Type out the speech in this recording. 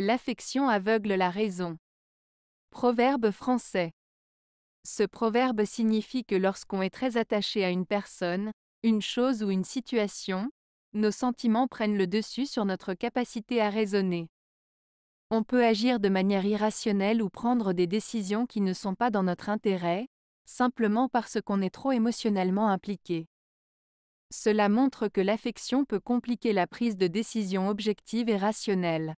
L'affection aveugle la raison. Proverbe français. Ce proverbe signifie que lorsqu'on est très attaché à une personne, une chose ou une situation, nos sentiments prennent le dessus sur notre capacité à raisonner. On peut agir de manière irrationnelle ou prendre des décisions qui ne sont pas dans notre intérêt, simplement parce qu'on est trop émotionnellement impliqué. Cela montre que l'affection peut compliquer la prise de décisions objectives et rationnelles.